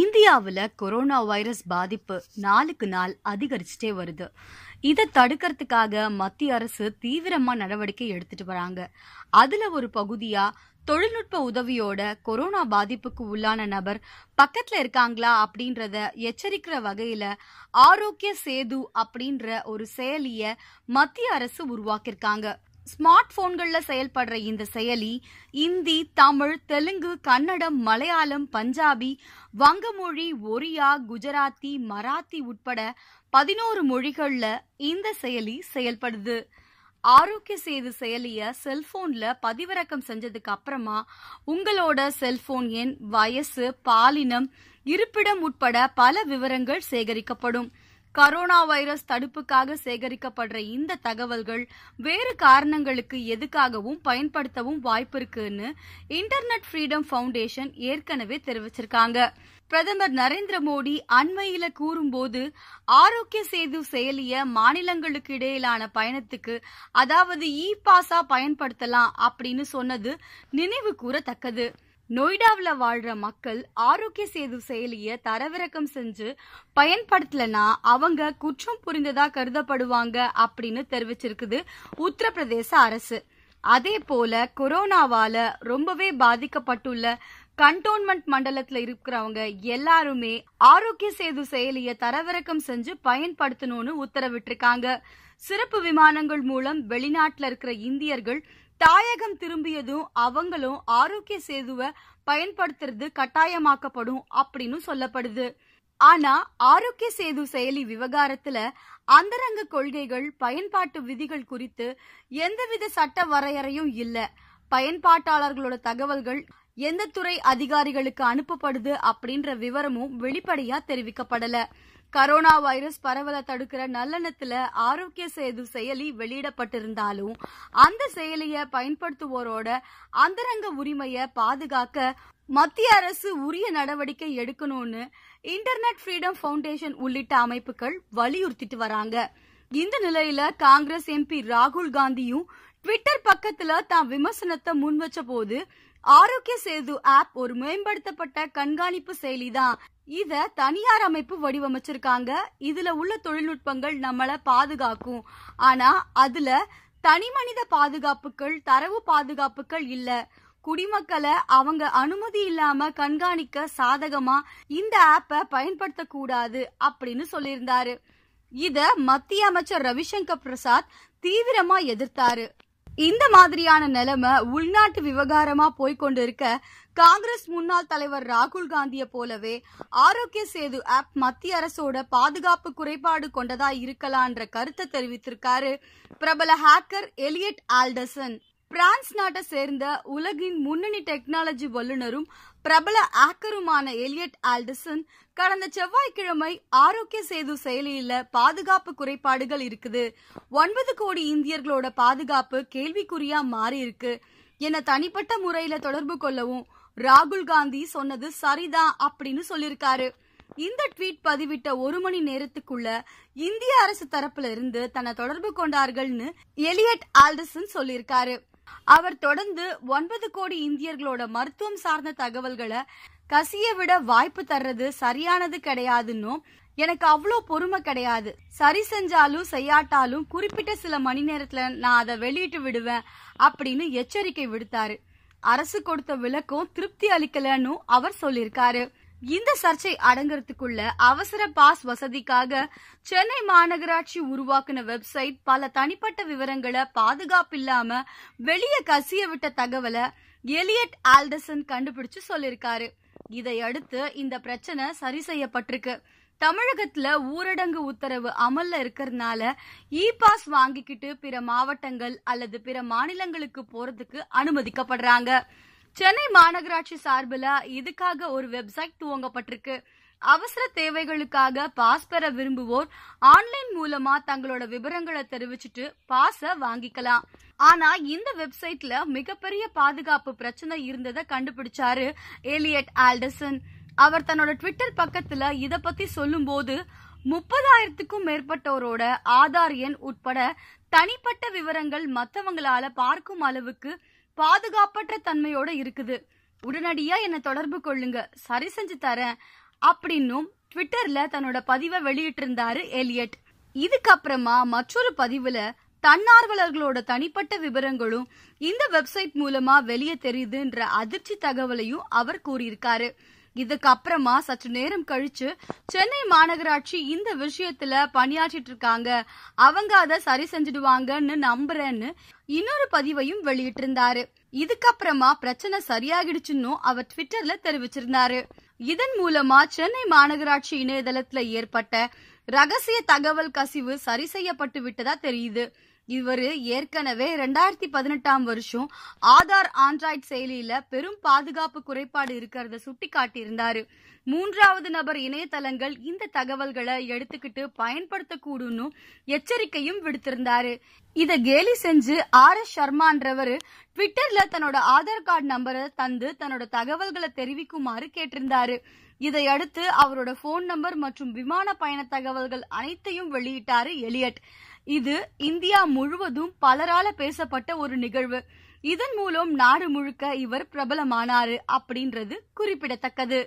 இந்தியாவில் corona virus பாதிப்பு நாளுக்கு நாள் அதிகரிச்சுட்டே வருது இதை தடுக்கிறதுக்காக மத்திய அரசு தீவிரமாக நடவடிக்கை எடுத்துட்டு வராங்க அதில் ஒரு பகுதியாக தொழில்நுட்ப உதவியோட கொரோனா பாதிப்புக்கு உள்ளான நபர் பக்கத்தில் இருக்காங்களா அப்படின்றத எச்சரிக்கிற வகையில் ஆரோக்கிய சேது அப்படின்ற ஒரு செயலியை மத்திய அரசு உருவாக்கியிருக்காங்க ஸ்மார்ட் போன்களில் செயல்படுற இந்த செயலி இந்தி தமிழ் தெலுங்கு கன்னடம் மலையாளம் பஞ்சாபி வங்கமொழி ஒரியா குஜராத்தி மராத்தி உட்பட பதினோரு மொழிகளில் இந்த செயலி செயல்படுது ஆரோக்கிய சேது செயலியை செல்போன்ல பதிவிறக்கம் செஞ்சதுக்கு அப்புறமா உங்களோட செல்போன் எண் வயசு பாலினம் இருப்பிடம் உட்பட பல விவரங்கள் சேகரிக்கப்படும் கரோனா வைரஸ் தடுப்புக்காக சேகரிக்கப்படுற இந்த தகவல்கள் வேறு காரணங்களுக்கு எதுக்காகவும் பயன்படுத்தவும் வாய்ப்பு இருக்குன்னு இன்டர்நெட் ஃப்ரீடம் ஃபவுண்டேஷன் ஏற்கனவே தெரிவிச்சிருக்காங்க பிரதமர் நரேந்திர மோடி அண்மையில கூறும்போது ஆரோக்கிய சேது செயலிய மாநிலங்களுக்கு இடையிலான பயணத்துக்கு அதாவது இ பாஸா பயன்படுத்தலாம் அப்படின்னு சொன்னது நினைவு கூறத்தக்கது நொய்டாவில் வாழ்கிற மக்கள் ஆரோக்கிய சேது செயலியை தரவிறக்கம் செஞ்சு பயன்படுத்தலைன்னா அவங்க குற்றம் புரிந்ததாக கருதப்படுவாங்க அப்படின்னு தெரிவிச்சிருக்குது உத்தரப்பிரதேச அரசு அதே போல கொரோனாவால ரொம்பவே பாதிக்கப்பட்டுள்ள கண்டோன்மெண்ட் மண்டலத்துல இருக்கிறவங்க எல்லாருமே ஆரோக்கிய சேது செயலியை தரவிறக்கம் செஞ்சு பயன்படுத்தணும்னு உத்தரவிட்டிருக்காங்க சிறப்பு விமானங்கள் மூலம் வெளிநாட்டில் இருக்கிற இந்தியர்கள் தாயகம் திரும்பியதும் அவங்களும் ஆரோக்கிய சேதுவை பயன்படுத்துறது கட்டாயமாக்கப்படும் அப்படின்னு சொல்லப்படுது ஆனா ஆரோக்கிய சேது செயலி விவகாரத்துல அந்தரங்க கொள்கைகள் பயன்பாட்டு விதிகள் குறித்து எந்தவித சட்ட வரையறையும் இல்ல பயன்பாட்டாளர்களோட தகவல்கள் எந்த துறை அதிகாரிகளுக்கு அனுப்பப்படுது அப்படின்ற விவரமும் வெளிப்படையா தெரிவிக்கப்படல கரோனா வைரஸ் பரவலை தடுக்கிற நல்லெண்ணத்துல ஆரோக்கிய சேது செயலி வெளியிடப்பட்டிருந்தாலும் அந்த செயலியை பயன்படுத்துவோரோட அந்தரங்க உரிமையை பாதுகாக்க மத்திய அரசு உரிய நடவடிக்கை எடுக்கணும்னு இன்டர்நெட் ஃப்ரீடம் ஃபவுண்டேஷன் உள்ளிட்ட அமைப்புகள் வலியுறுத்திட்டு வராங்க இந்த நிலையில காங்கிரஸ் எம்பி ராகுல் காந்தியும் ட்விட்டர் பக்கத்துல தான் விமர்சனத்தை முன் வச்ச போது ஆரோக்கிய சேது ஆப் ஒரு மேம்படுத்தப்பட்ட கண்காணிப்பு செயலிதான் இத தனியார் அமைப்பு வடிவமைச்சிருக்காங்க இதுல உள்ள தொழில்நுட்பங்கள் நம்மள பாதுகாக்கும் ஆனா அதுல தனி மனித பாதுகாப்புகள் தரவு பாதுகாப்புகள் இல்ல குடிமக்களை அவங்க அனுமதி இல்லாம கண்காணிக்க சாதகமா இந்த ஆப்பை பயன்படுத்த கூடாது அப்படின்னு சொல்லியிருந்தாரு இத மத்திய அமைச்சர் ரவிசங்கர் பிரசாத் தீவிரமா எதிர்த்தாரு இந்த மாதிரியான நிலைமை உள்நாட்டு விவகாரமா போய்கொண்டு இருக்க காங்கிரஸ் முன்னாள் தலைவர் ராகுல் காந்திய போலவே ஆரோக்கிய சேது ஆப் மத்திய அரசோட பாதுகாப்பு குறைபாடு கொண்டதா இருக்கலான்ற கருத்தை தெரிவித்திருக்காரு பிரபல ஹேக்கர் எலியட் ஆல்டர்சன் பிரான்ஸ் நாட்டை சேர்ந்த உலகின் முன்னணி டெக்னாலஜி வல்லுநரும் பிரபல ஆக்கருமான எலியட் ஆல்டிசன் கடந்த செவ்வாய்க்கிழமை ஆரோக்கிய சேது செயலியில் பாதுகாப்பு குறைபாடுகள் இருக்குது ஒன்பது கோடி இந்தியர்களோட பாதுகாப்பு கேள்விக்குறியா மாறி இருக்கு என தனிப்பட்ட முறையில தொடர்பு கொள்ளவும் ராகுல் காந்தி சொன்னது சரிதான் அப்படின்னு சொல்லியிருக்காரு இந்த ட்வீட் பதிவிட்ட ஒரு மணி நேரத்துக்குள்ள இந்திய அரசு தரப்பில் இருந்து தன்னை தொடர்பு கொண்டார்கள்னு எலியட் ஆல்டர்சன் சொல்லியிருக்காரு அவர் தொடர்ந்து ஒன்பது கோடி இந்தியர்களோட மருத்துவம் சார்ந்த தகவல்களை கசிய விட வாய்ப்பு தர்றது சரியானது கிடையாதுன்னும் எனக்கு அவ்வளோ பொறுமை கிடையாது சரி செஞ்சாலும் செய்யாட்டாலும் குறிப்பிட்ட சில மணி நேரத்துல நான் அதை வெளியிட்டு விடுவேன் அப்படின்னு எச்சரிக்கை விடுத்தாரு அரசு கொடுத்த விளக்கம் திருப்தி அளிக்கலன்னு அவர் சொல்லியிருக்காரு இந்த சர்ச்சை அடங்கறதுக்குள்ள அவசர பாஸ் வசதிக்காக சென்னை மாநகராட்சி உருவாக்குன வெப்சைட் பல தனிப்பட்ட விவரங்களை பாதுகாப்பில்லாம வெளியே கசிய விட்ட தகவலை எலியட் ஆல்டசன் கண்டுபிடிச்சு சொல்லிருக்காரு இதையடுத்து இந்த பிரச்சனை சரி செய்யப்பட்டிருக்கு தமிழகத்துல ஊரடங்கு உத்தரவு அமல்ல இருக்கிறதுனால இ பாஸ் வாங்கிக்கிட்டு பிற மாவட்டங்கள் அல்லது பிற மாநிலங்களுக்கு போறதுக்கு அனுமதிக்கப்படுறாங்க சென்னை மாநகராட்சி சார்பில் இதுக்காக ஒரு வெப்சைட் துவங்கப்பட்டிருக்கு அவசர தேவைகளுக்காக பாஸ் பெற விரும்புவோர் ஆன்லைன் மூலமா தங்களோட விவரங்களை தெரிவிச்சுட்டு பாஸ வாங்கிக்கலாம் ஆனா இந்த வெப்சைட்ல மிகப்பெரிய பாதுகாப்பு பிரச்சனை இருந்ததை கண்டுபிடிச்சாரு ஏலியட் ஆல்டர்சன் அவர் தன்னோட ட்விட்டர் பக்கத்துல இத பத்தி சொல்லும்போது முப்பதாயிரத்துக்கும் மேற்பட்டவரோட ஆதார் எண் உட்பட தனிப்பட்ட விவரங்கள் மற்றவங்களால பார்க்கும் அளவுக்கு பாதுகாப்பற்ற தன்மையோட இருக்குது உடனடியா என்னை தொடர்பு கொள்ளுங்க சரி செஞ்சு தரேன் அப்படின்னும் ட்விட்டர்ல தன்னோட பதிவை வெளியிட்டிருந்தாரு எலியட் இதுக்கப்புறமா மற்றொரு பதிவுல தன்னார்வலர்களோட தனிப்பட்ட விவரங்களும் இந்த வெப்சைட் மூலமா வெளியே தெரியுதுன்ற அதிர்ச்சி தகவலையும் அவர் கூறியிருக்காரு இதுக்கப்புறமா சற்று நேரம் கழிச்சு சென்னை மாநகராட்சி இந்த விஷயத்துல பணியாற்றிட்டு இருக்காங்க அவங்க அதை சரி செஞ்சிடுவாங்கன்னு நம்புறேன்னு இன்னொரு பதிவையும் இருந்தாரு இதுக்கப்புறமா பிரச்சனை சரியாகிடுச்சுன்னு அவர் ட்விட்டர்ல தெரிவிச்சிருந்தாரு இதன் மூலமா சென்னை மாநகராட்சி இணையதளத்துல ஏற்பட்ட ரகசிய தகவல் கசிவு சரி செய்யப்பட்டு விட்டதா தெரியுது இவரு ஏற்கனவே ரெண்டாயிரத்தி பதினெட்டாம் வருஷம் ஆதார் ஆண்ட்ராய்ட் செயலியில பெரும் பாதுகாப்பு குறைபாடு இருக்கிறத சுட்டிக்காட்டியிருந்தாரு மூன்றாவது நபர் இணையதளங்கள் இந்த தகவல்களை எடுத்துக்கிட்டு பயன்படுத்தக்கூடும் எச்சரிக்கையும் விடுத்திருந்தாரு இத கேலி செஞ்சு ஆர் எஸ் சர்மான்றவர் ட்விட்டர்ல தன்னோட ஆதார் கார்டு நம்பரை தந்து தன்னோட தகவல்களை தெரிவிக்குமாறு கேட்டிருந்தாரு இதையடுத்து அவரோட போன் நம்பர் மற்றும் விமான பயண தகவல்கள் அனைத்தையும் வெளியிட்டாரு எலியட் இது இந்தியா முழுவதும் பலரால பேசப்பட்ட ஒரு நிகழ்வு இதன் மூலம் நாடு முழுக்க இவர் பிரபலமானாரு அப்படின்றது குறிப்பிடத்தக்கது